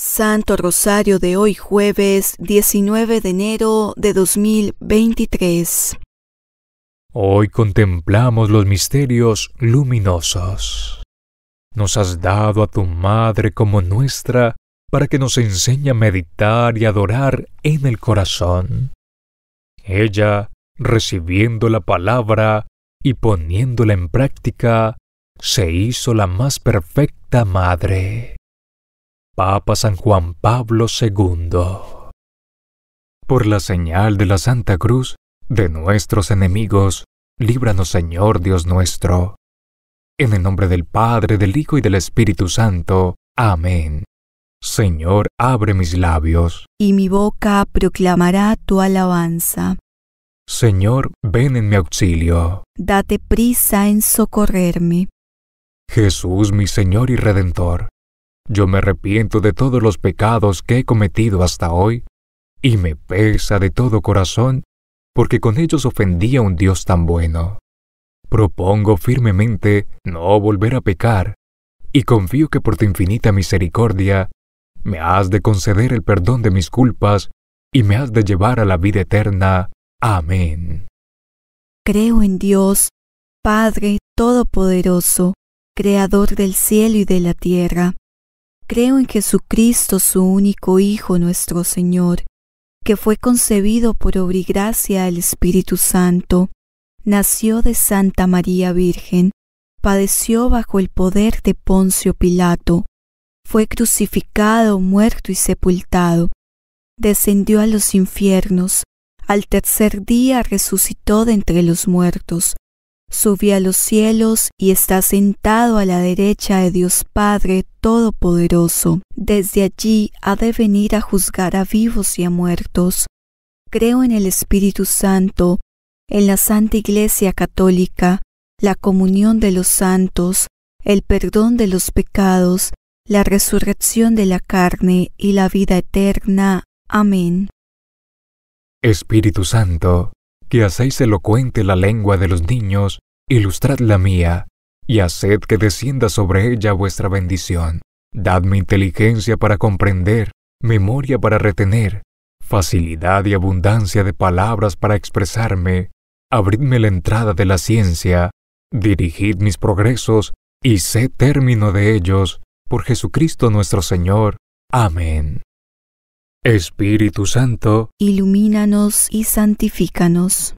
Santo Rosario de hoy jueves 19 de enero de 2023. Hoy contemplamos los misterios luminosos. Nos has dado a tu Madre como nuestra para que nos enseñe a meditar y adorar en el corazón. Ella, recibiendo la palabra y poniéndola en práctica, se hizo la más perfecta Madre. Papa San Juan Pablo II. Por la señal de la Santa Cruz, de nuestros enemigos, líbranos Señor Dios nuestro. En el nombre del Padre, del Hijo y del Espíritu Santo. Amén. Señor, abre mis labios. Y mi boca proclamará tu alabanza. Señor, ven en mi auxilio. Date prisa en socorrerme. Jesús, mi Señor y Redentor yo me arrepiento de todos los pecados que he cometido hasta hoy, y me pesa de todo corazón, porque con ellos ofendí a un Dios tan bueno. Propongo firmemente no volver a pecar, y confío que por tu infinita misericordia me has de conceder el perdón de mis culpas y me has de llevar a la vida eterna. Amén. Creo en Dios, Padre Todopoderoso, Creador del cielo y de la tierra Creo en Jesucristo, su único Hijo, nuestro Señor, que fue concebido por obra gracia del Espíritu Santo, nació de Santa María Virgen, padeció bajo el poder de Poncio Pilato, fue crucificado, muerto y sepultado, descendió a los infiernos, al tercer día resucitó de entre los muertos, Subí a los cielos y está sentado a la derecha de Dios Padre Todopoderoso. Desde allí ha de venir a juzgar a vivos y a muertos. Creo en el Espíritu Santo, en la Santa Iglesia Católica, la comunión de los santos, el perdón de los pecados, la resurrección de la carne y la vida eterna. Amén. Espíritu Santo, que hacéis elocuente la lengua de los niños, ilustrad la mía, y haced que descienda sobre ella vuestra bendición. Dadme inteligencia para comprender, memoria para retener, facilidad y abundancia de palabras para expresarme. Abridme la entrada de la ciencia, dirigid mis progresos, y sé término de ellos, por Jesucristo nuestro Señor. Amén. Espíritu Santo, ilumínanos y santifícanos.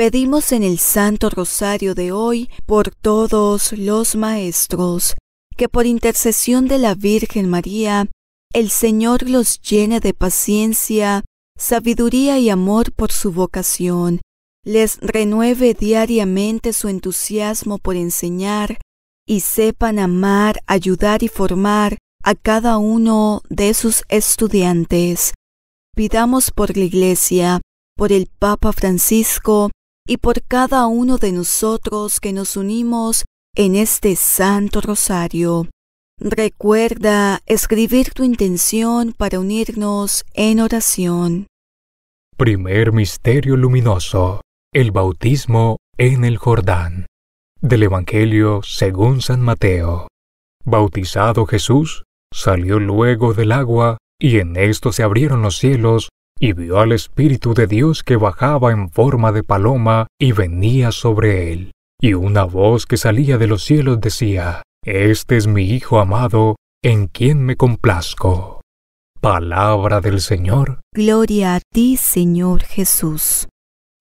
Pedimos en el Santo Rosario de hoy por todos los maestros, que por intercesión de la Virgen María, el Señor los llene de paciencia, sabiduría y amor por su vocación, les renueve diariamente su entusiasmo por enseñar, y sepan amar, ayudar y formar a cada uno de sus estudiantes. Pidamos por la Iglesia, por el Papa Francisco, y por cada uno de nosotros que nos unimos en este Santo Rosario. Recuerda escribir tu intención para unirnos en oración. Primer Misterio Luminoso. El Bautismo en el Jordán. Del Evangelio según San Mateo. Bautizado Jesús, salió luego del agua, y en esto se abrieron los cielos, y vio al Espíritu de Dios que bajaba en forma de paloma y venía sobre él. Y una voz que salía de los cielos decía, Este es mi Hijo amado, en quien me complazco. Palabra del Señor. Gloria a ti, Señor Jesús.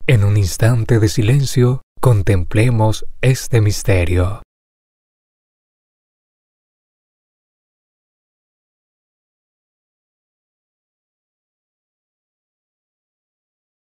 En un instante de silencio, contemplemos este misterio.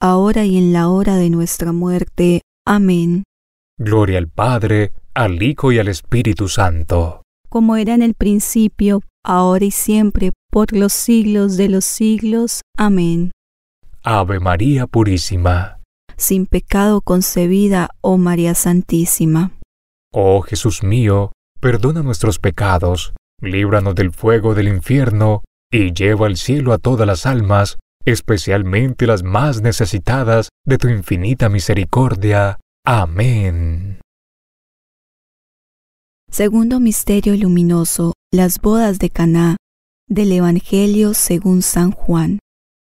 ahora y en la hora de nuestra muerte. Amén. Gloria al Padre, al Hijo y al Espíritu Santo. Como era en el principio, ahora y siempre, por los siglos de los siglos. Amén. Ave María Purísima. Sin pecado concebida, oh María Santísima. Oh Jesús mío, perdona nuestros pecados, líbranos del fuego del infierno, y lleva al cielo a todas las almas, especialmente las más necesitadas de tu infinita misericordia. Amén. Segundo misterio luminoso, las bodas de Caná, del Evangelio según San Juan.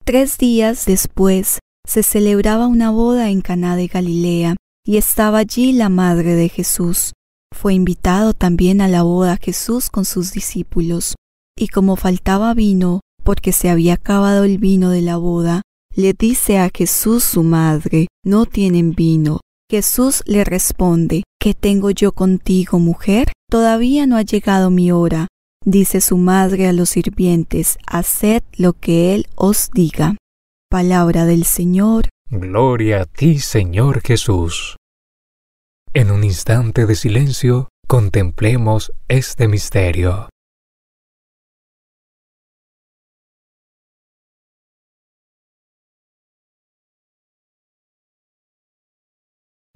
Tres días después se celebraba una boda en Caná de Galilea y estaba allí la madre de Jesús. Fue invitado también a la boda Jesús con sus discípulos. Y como faltaba vino, porque se había acabado el vino de la boda, le dice a Jesús su madre, no tienen vino. Jesús le responde, ¿qué tengo yo contigo, mujer? Todavía no ha llegado mi hora. Dice su madre a los sirvientes, haced lo que Él os diga. Palabra del Señor. Gloria a ti, Señor Jesús. En un instante de silencio, contemplemos este misterio.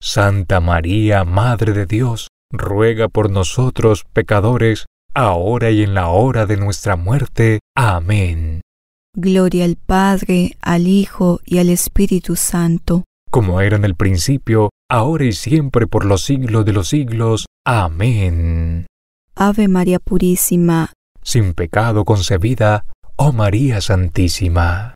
Santa María, Madre de Dios, ruega por nosotros pecadores, ahora y en la hora de nuestra muerte. Amén. Gloria al Padre, al Hijo y al Espíritu Santo. Como era en el principio, ahora y siempre por los siglos de los siglos. Amén. Ave María Purísima. Sin pecado concebida, oh María Santísima.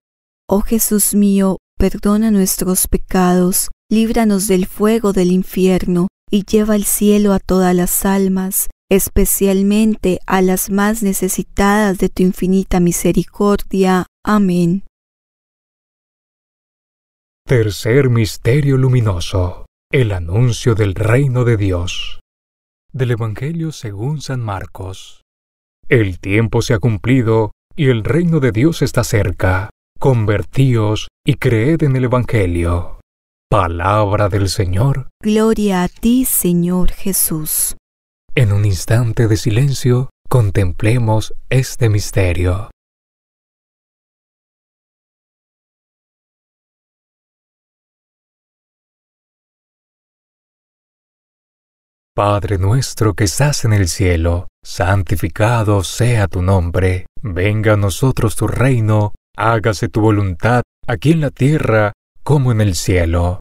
Oh Jesús mío, perdona nuestros pecados líbranos del fuego del infierno y lleva al cielo a todas las almas, especialmente a las más necesitadas de tu infinita misericordia. Amén. Tercer Misterio Luminoso. El anuncio del reino de Dios. Del Evangelio según San Marcos. El tiempo se ha cumplido y el reino de Dios está cerca. Convertíos y creed en el Evangelio. Palabra del Señor. Gloria a ti, Señor Jesús. En un instante de silencio, contemplemos este misterio. Padre nuestro que estás en el cielo, santificado sea tu nombre, venga a nosotros tu reino, hágase tu voluntad aquí en la tierra como en el cielo.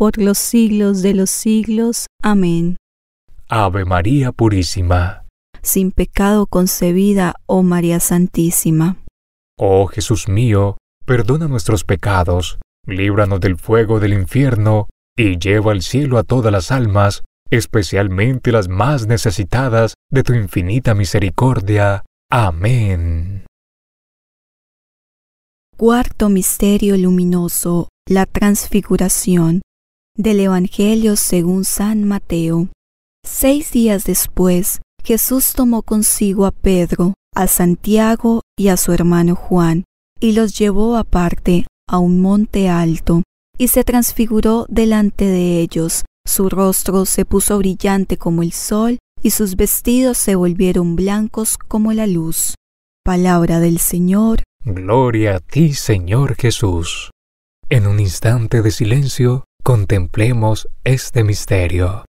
por los siglos de los siglos. Amén. Ave María Purísima. Sin pecado concebida, oh María Santísima. Oh Jesús mío, perdona nuestros pecados, líbranos del fuego del infierno, y lleva al cielo a todas las almas, especialmente las más necesitadas de tu infinita misericordia. Amén. Cuarto Misterio Luminoso, la Transfiguración. Del Evangelio según San Mateo. Seis días después, Jesús tomó consigo a Pedro, a Santiago y a su hermano Juan, y los llevó aparte a un monte alto, y se transfiguró delante de ellos. Su rostro se puso brillante como el sol, y sus vestidos se volvieron blancos como la luz. Palabra del Señor. Gloria a ti, Señor Jesús. En un instante de silencio, Contemplemos este misterio.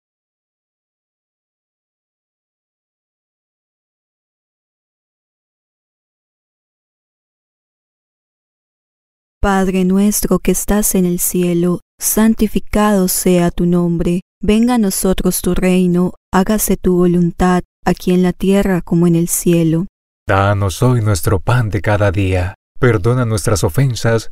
Padre nuestro que estás en el cielo, santificado sea tu nombre, venga a nosotros tu reino, hágase tu voluntad, aquí en la tierra como en el cielo. Danos hoy nuestro pan de cada día, perdona nuestras ofensas,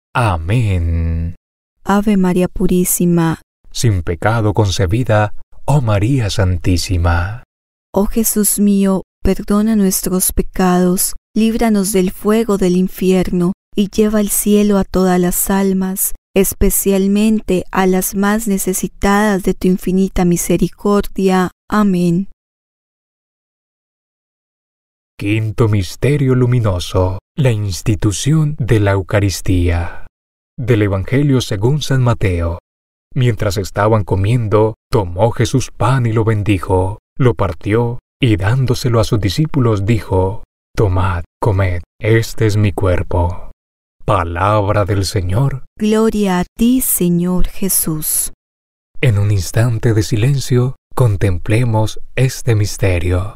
Amén. Ave María Purísima. Sin pecado concebida, oh María Santísima. Oh Jesús mío, perdona nuestros pecados, líbranos del fuego del infierno y lleva al cielo a todas las almas, especialmente a las más necesitadas de tu infinita misericordia. Amén. Quinto Misterio Luminoso. La institución de la Eucaristía del Evangelio según San Mateo. Mientras estaban comiendo, tomó Jesús pan y lo bendijo, lo partió, y dándoselo a sus discípulos dijo, Tomad, comed, este es mi cuerpo. Palabra del Señor. Gloria a ti, Señor Jesús. En un instante de silencio, contemplemos este misterio.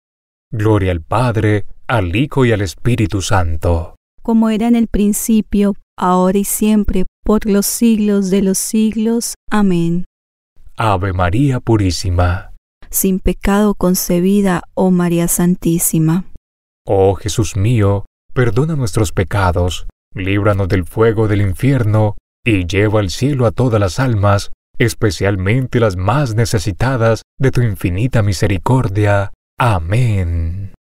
Gloria al Padre, al Hijo y al Espíritu Santo. Como era en el principio, ahora y siempre, por los siglos de los siglos. Amén. Ave María Purísima. Sin pecado concebida, oh María Santísima. Oh Jesús mío, perdona nuestros pecados, líbranos del fuego del infierno, y lleva al cielo a todas las almas, especialmente las más necesitadas de tu infinita misericordia. Amén.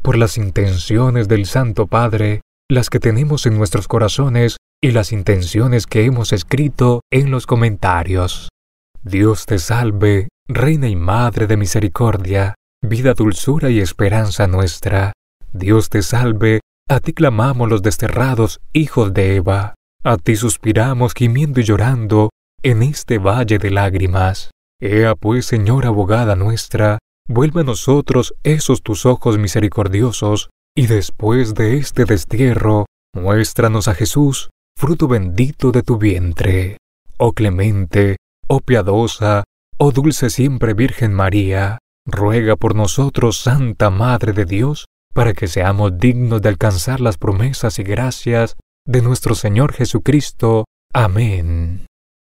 Por las intenciones del Santo Padre, las que tenemos en nuestros corazones y las intenciones que hemos escrito en los comentarios. Dios te salve, Reina y Madre de Misericordia, vida, dulzura y esperanza nuestra. Dios te salve, a ti clamamos los desterrados hijos de Eva, a ti suspiramos gimiendo y llorando en este valle de lágrimas. Ea pues, Señora abogada nuestra, vuelve a nosotros esos tus ojos misericordiosos, y después de este destierro, muéstranos a Jesús, fruto bendito de tu vientre. Oh clemente, oh piadosa, oh dulce siempre Virgen María, ruega por nosotros, Santa Madre de Dios, para que seamos dignos de alcanzar las promesas y gracias de nuestro Señor Jesucristo. Amén.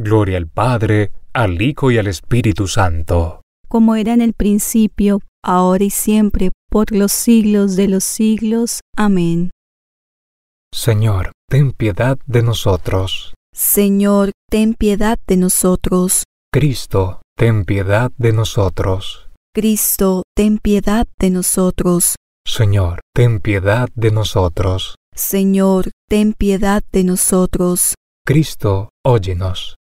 Gloria al Padre, al Hijo y al Espíritu Santo. Como era en el principio, ahora y siempre, por los siglos de los siglos. Amén. Señor, ten piedad de nosotros. Señor, ten piedad de nosotros. Cristo, ten piedad de nosotros. Cristo, ten piedad de nosotros. Señor, ten piedad de nosotros. Señor, ten piedad de nosotros. Cristo, óyenos.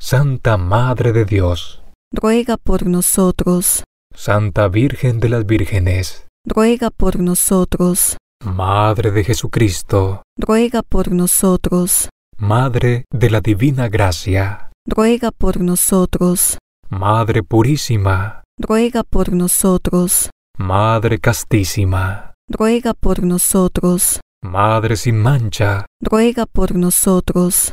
Santa Madre de Dios, ruega por nosotros. Santa Virgen de las Vírgenes, ruega por nosotros. Madre de Jesucristo, ruega por nosotros. Madre de la Divina Gracia, ruega por nosotros. Madre Purísima, ruega por nosotros. Madre Castísima, ruega por nosotros. Madre sin mancha, ruega por nosotros.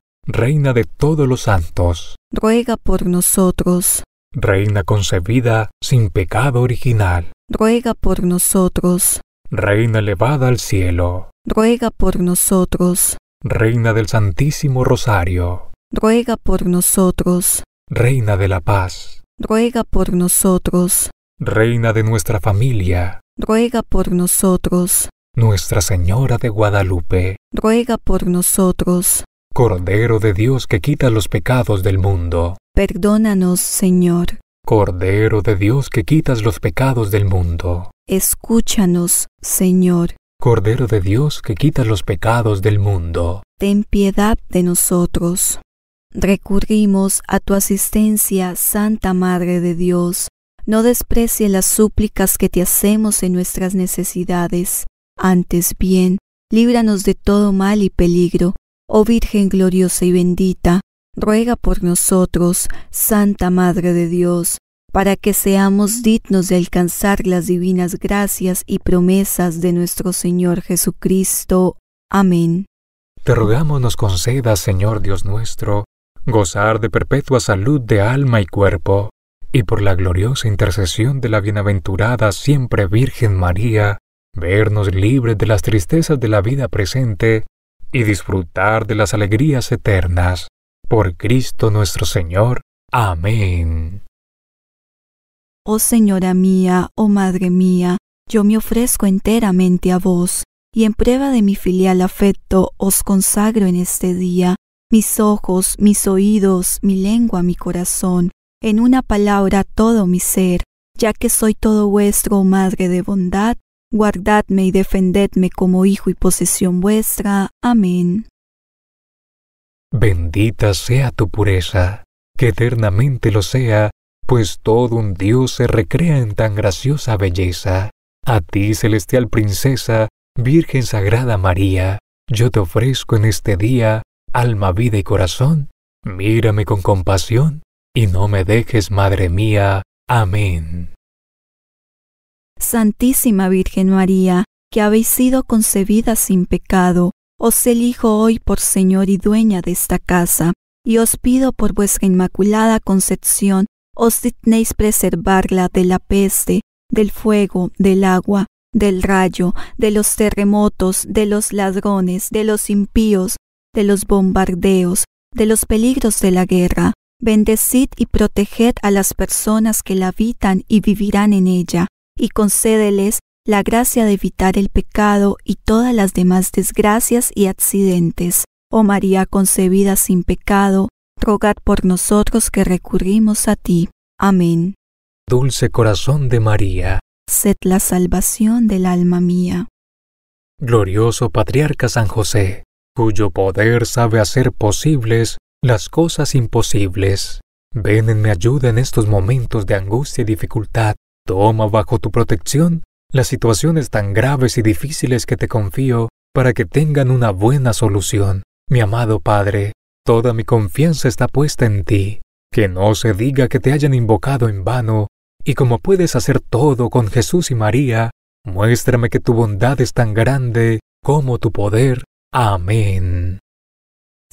Reina de todos los santos, ruega por nosotros. Reina concebida sin pecado original, ruega por nosotros. Reina elevada al cielo, ruega por nosotros. Reina del Santísimo Rosario, ruega por nosotros. Reina de la paz, ruega por nosotros. Reina de nuestra familia, ruega por nosotros. Nuestra Señora de Guadalupe, ruega por nosotros. Cordero de Dios que quita los pecados del mundo. Perdónanos, Señor. Cordero de Dios que quitas los pecados del mundo. Escúchanos, Señor. Cordero de Dios que quitas los pecados del mundo. Ten piedad de nosotros. Recurrimos a tu asistencia, Santa Madre de Dios. No desprecie las súplicas que te hacemos en nuestras necesidades. Antes bien, líbranos de todo mal y peligro Oh Virgen gloriosa y bendita, ruega por nosotros, Santa Madre de Dios, para que seamos dignos de alcanzar las divinas gracias y promesas de nuestro Señor Jesucristo. Amén. Te rogamos nos Señor Dios nuestro, gozar de perpetua salud de alma y cuerpo, y por la gloriosa intercesión de la bienaventurada siempre Virgen María, vernos libres de las tristezas de la vida presente y disfrutar de las alegrías eternas. Por Cristo nuestro Señor. Amén. Oh Señora mía, oh Madre mía, yo me ofrezco enteramente a vos, y en prueba de mi filial afecto os consagro en este día mis ojos, mis oídos, mi lengua, mi corazón, en una palabra todo mi ser, ya que soy todo vuestro, Madre de bondad guardadme y defendedme como hijo y posesión vuestra. Amén. Bendita sea tu pureza, que eternamente lo sea, pues todo un Dios se recrea en tan graciosa belleza. A ti, celestial princesa, Virgen Sagrada María, yo te ofrezco en este día, alma, vida y corazón, mírame con compasión, y no me dejes, Madre mía. Amén. Santísima Virgen María, que habéis sido concebida sin pecado, os elijo hoy por Señor y dueña de esta casa, y os pido por vuestra inmaculada concepción, os dignéis preservarla de la peste, del fuego, del agua, del rayo, de los terremotos, de los ladrones, de los impíos, de los bombardeos, de los peligros de la guerra. Bendecid y proteged a las personas que la habitan y vivirán en ella y concédeles la gracia de evitar el pecado y todas las demás desgracias y accidentes. Oh María concebida sin pecado, rogad por nosotros que recurrimos a ti. Amén. Dulce corazón de María, sed la salvación del alma mía. Glorioso patriarca San José, cuyo poder sabe hacer posibles las cosas imposibles, ven en mi ayuda en estos momentos de angustia y dificultad Toma bajo tu protección las situaciones tan graves y difíciles que te confío para que tengan una buena solución. Mi amado Padre, toda mi confianza está puesta en ti. Que no se diga que te hayan invocado en vano, y como puedes hacer todo con Jesús y María, muéstrame que tu bondad es tan grande como tu poder. Amén.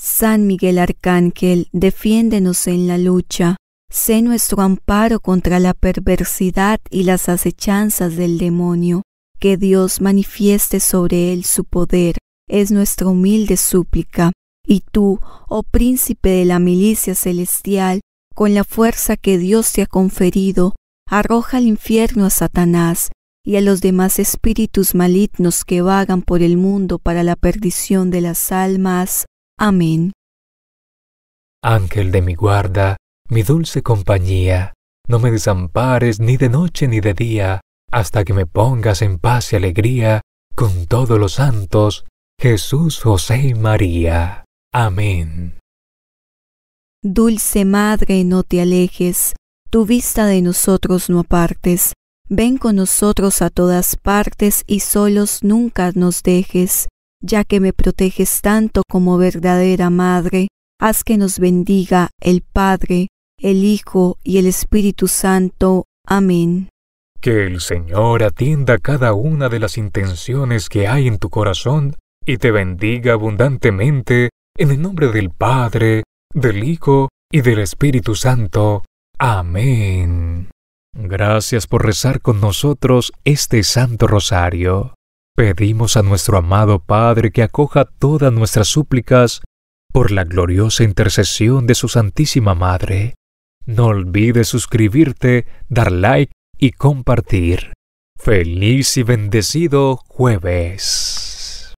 San Miguel Arcángel, defiéndenos en la lucha sé nuestro amparo contra la perversidad y las acechanzas del demonio, que Dios manifieste sobre él su poder, es nuestra humilde súplica. Y tú, oh príncipe de la milicia celestial, con la fuerza que Dios te ha conferido, arroja al infierno a Satanás y a los demás espíritus malignos que vagan por el mundo para la perdición de las almas. Amén. Ángel de mi guarda, mi dulce compañía, no me desampares ni de noche ni de día, hasta que me pongas en paz y alegría con todos los santos, Jesús, José y María. Amén. Dulce Madre, no te alejes, tu vista de nosotros no apartes, ven con nosotros a todas partes y solos nunca nos dejes, ya que me proteges tanto como verdadera Madre, haz que nos bendiga el Padre, el Hijo y el Espíritu Santo. Amén. Que el Señor atienda cada una de las intenciones que hay en tu corazón y te bendiga abundantemente en el nombre del Padre, del Hijo y del Espíritu Santo. Amén. Gracias por rezar con nosotros este Santo Rosario. Pedimos a nuestro amado Padre que acoja todas nuestras súplicas por la gloriosa intercesión de su Santísima Madre no olvides suscribirte, dar like y compartir. Feliz y bendecido jueves.